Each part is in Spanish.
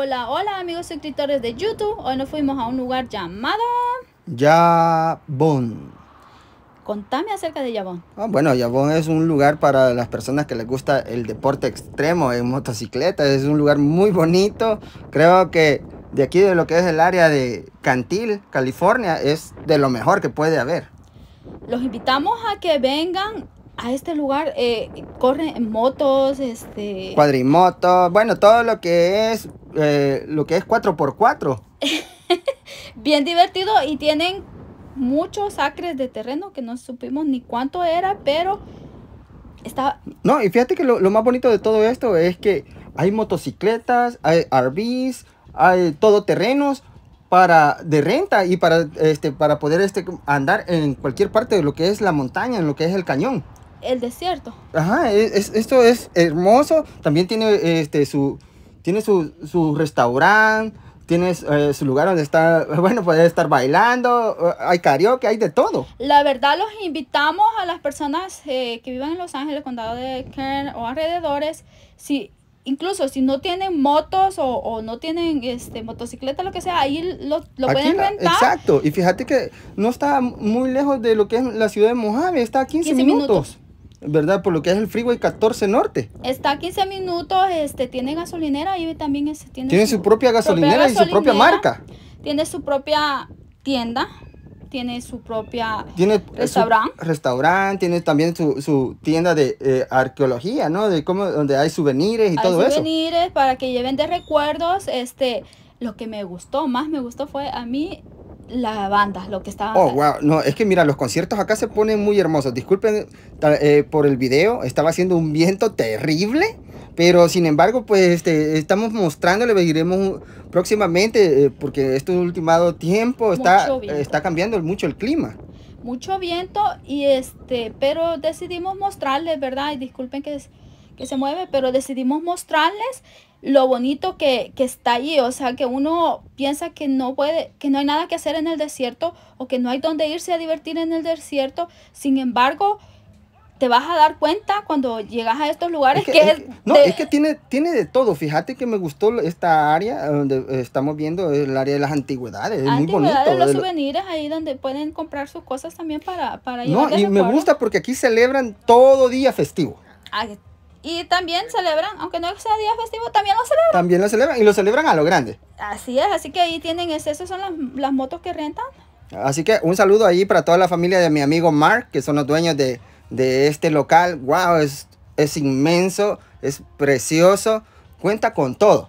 Hola, hola amigos suscriptores de YouTube. Hoy nos fuimos a un lugar llamado... Yabón. Contame acerca de Yabón. Ah, bueno, Yabón es un lugar para las personas que les gusta el deporte extremo en motocicleta. Es un lugar muy bonito. Creo que de aquí de lo que es el área de Cantil, California, es de lo mejor que puede haber. Los invitamos a que vengan a este lugar eh, corren motos, este... Cuadrimotos, bueno, todo lo que es, eh, lo que es 4x4. Bien divertido y tienen muchos acres de terreno que no supimos ni cuánto era, pero está... No, y fíjate que lo, más bonito de todo esto es que hay motocicletas, hay RVs, hay todoterrenos, para de renta y para este para poder este andar en cualquier parte de lo que es la montaña, en lo que es el cañón el desierto. Ajá, e, esto es hermoso. También tiene este su tiene su, su restaurante, tiene eh, su lugar donde está, bueno, puede estar bailando, eh, hay karaoke, hay de todo. La verdad los invitamos a las personas eh, que viven en Los Ángeles, condado de Kern o alrededores, si incluso si no tienen motos o, no tienen este motocicleta, lo que sea, ahí lo, pueden rentar. Exacto, y fíjate que no está muy lejos de lo que es la ciudad de Mojave, está a 15, minutos. ¿verdad? Por lo que es el Freeway 14 Norte. Está a 15 minutos, este, tiene gasolinera y también tiene, tiene su, propia gasolinera y su propia marca. Tiene su propia tienda, tiene su propia tiene eh, restaurante. tiene también su, su tienda de eh, arqueología, ¿no? De cómo, donde hay souvenirs y todo eso. eso. Souvenirs para que lleven de recuerdos, este, lo que me gustó, más me gustó fue a mí la banda, lo que estaba. Oh, wow. No, es que mira, los conciertos acá se ponen muy hermosos. Disculpen eh, por el video, estaba haciendo un viento terrible, pero sin embargo, pues este, estamos mostrándole, veremos pues, próximamente, eh, porque este último tiempo está, eh, está cambiando mucho el clima mucho viento y este, pero decidimos mostrarles, ¿verdad? Y disculpen que que se mueve, pero decidimos mostrarles lo bonito que, está allí. O sea, que uno piensa que no puede, que no hay nada que hacer en el desierto o que no hay dónde irse a divertir en el desierto. Sin embargo, te vas a dar cuenta cuando llegas a estos lugares que, es, no es que tiene tiene de todo fíjate que me gustó esta área donde eh, estamos viendo el área de las antigüedades es muy bonito los souvenirs ahí donde pueden comprar sus cosas también para para no y me gusta porque aquí celebran todo día festivo ah, y también celebran, aunque no sea día festivo, también lo celebran. También lo celebran y lo celebran a lo grande. Así es, así que ahí tienen, esas son las, las motos que rentan. Así que un saludo ahí para toda la familia de mi amigo Mark, que son los dueños de, de este local. ¡Wow! Es, es inmenso, es precioso, cuenta con todo.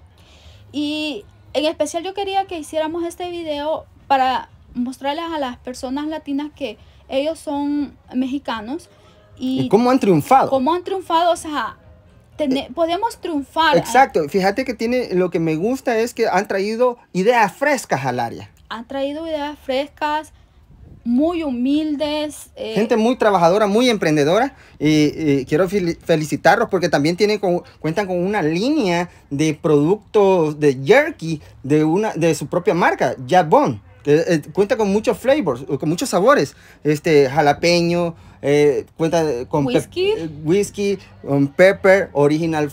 Y en especial yo quería que hiciéramos este video para mostrarles a las personas latinas que ellos son mexicanos, y, cómo han triunfado. Cómo han triunfado, o sea, podemos triunfar. ¿ah? Exacto, fíjate que tiene, lo que me gusta es que han traído ideas frescas al área. Han traído ideas frescas, muy humildes. Eh, Gente muy trabajadora, muy emprendedora. y quiero felicitarlos porque también tienen cuentan con una línea de productos de jerky de, una, de su propia marca, Jabón. Eh, eh, cuenta con muchos flavors, eh, con muchos sabores. Este, jalapeño, cuenta con whisky, whisky pepper, original,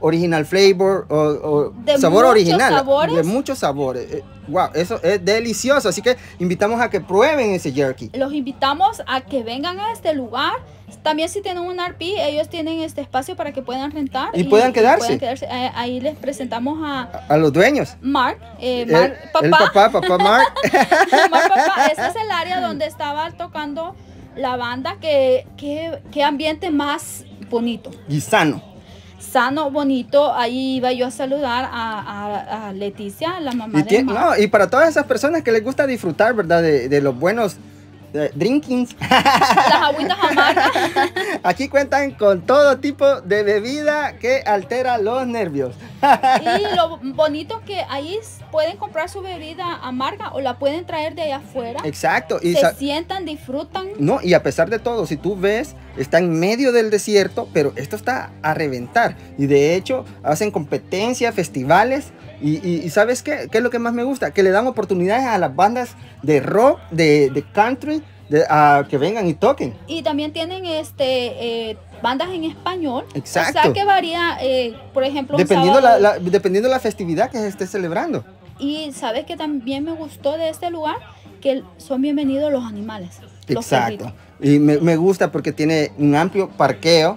original flavor o, sabor original. De muchos sabores. Wow, eh, eso es delicioso. Así que invitamos a que prueben ese jerky. Los invitamos a que vengan a este lugar. También si tienen un RP, ellos tienen este espacio para que puedan rentar. Y, puedan quedarse. Eh, ahí les presentamos a... A los dueños. Mark, eh, papá. papá, Mark. Ese es el área donde estaba tocando la banda. Que, qué ambiente más bonito. Y sano, bonito. Ahí iba yo a saludar a, Leticia, la mamá y de Y para todas esas personas que les gusta disfrutar, ¿verdad? De, los buenos drinkings. Las agüitas amargas. Aquí cuentan con todo tipo de bebida que altera los nervios. y lo bonito que ahí pueden comprar su bebida amarga o la pueden traer de allá afuera. Exacto. Y se sientan, disfrutan. No, y a pesar de todo, si tú ves Está en medio del desierto, pero esto está a reventar. Y de hecho, hacen competencias, festivales. Y, ¿sabes qué? ¿Qué es lo que más me gusta? Que le dan oportunidades a las bandas de rock, de, country, de, que vengan y toquen. Y también tienen este eh, bandas en español. Exacto. O sea que varía, eh, por ejemplo, dependiendo, la, dependiendo la festividad que se esté celebrando. Y sabes que también me gustó de este lugar que son bienvenidos los animales. Exacto. Y me, gusta porque tiene un amplio parqueo.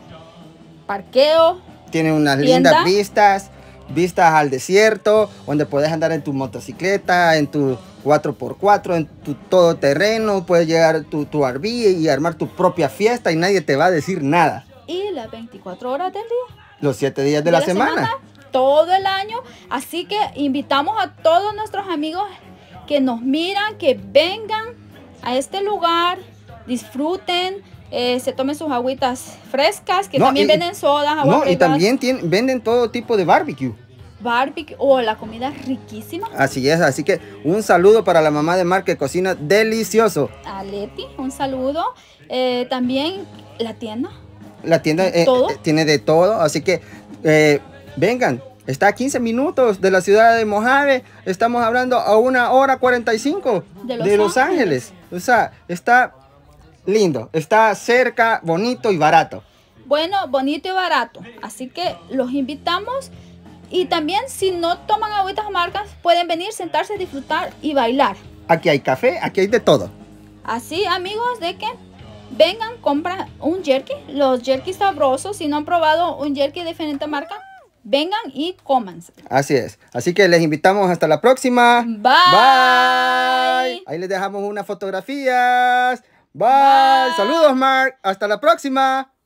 Parqueo. Tiene unas lindas vistas, vistas al desierto, donde puedes andar en tu motocicleta, en tu 4x4, en tu todoterreno, puedes llegar tu, tu RV y armar tu propia fiesta y nadie te va a decir nada. ¿Y las 24 horas del día? Los 7 días de, la, semana. Todo el año. Así que invitamos a todos nuestros amigos que nos miran, que vengan a este lugar, disfruten, eh, se tomen sus agüitas frescas, que también venden sodas, No, y también tienen, venden todo tipo de barbecue. Barbecue, o la comida riquísima. Así es, así que un saludo para la mamá de Mar que cocina delicioso. A Leti, un saludo. Eh, también la tienda. La tienda eh, tiene de todo, así que vengan, Está a 15 minutos de la ciudad de Mojave. Estamos hablando a una hora 45 de Los, Ángeles. O sea, está lindo, está cerca, bonito y barato. Bueno, bonito y barato. Así que los invitamos. Y también si no toman agüitas marcas, pueden venir, sentarse, disfrutar y bailar. Aquí hay café, aquí hay de todo. Así, amigos, de que vengan, compran un jerky, los jerky sabrosos. Si no han probado un jerky de diferente marca, vengan y coman Así es. Así que les invitamos hasta la próxima. Bye les dejamos unas fotografías. Bye. Saludos, Mark. Hasta la próxima.